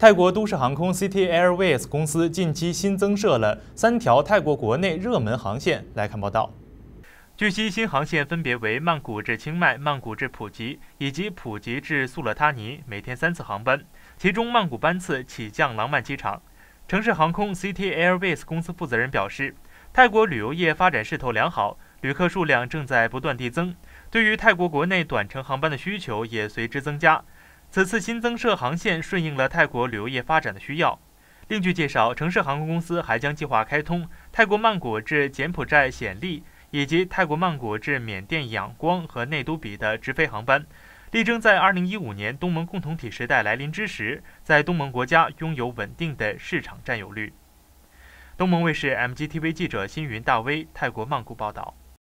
泰国都市航空 City Airways 公司近期新增设了三条泰国国内热门航线。来看报道，据悉，新航线分别为曼谷至清迈、曼谷至普吉以及普吉至素勒他尼，每天三次航班。其中，曼谷班次起降廊曼机场。城市航空 City Airways 公司负责人表示，泰国旅游业发展势头良好，旅客数量正在不断递增，对于泰国国内短程航班的需求也随之增加。此次新增设航线顺应了泰国旅游业发展的需要。另据介绍，城市航空公司还将计划开通泰国曼谷至柬埔寨暹粒以及泰国曼谷至缅甸仰光和内都比的直飞航班，力争在2015年东盟共同体时代来临之时，在东盟国家拥有稳定的市场占有率。东盟卫视 MGTV 记者辛云大威泰国曼谷报道。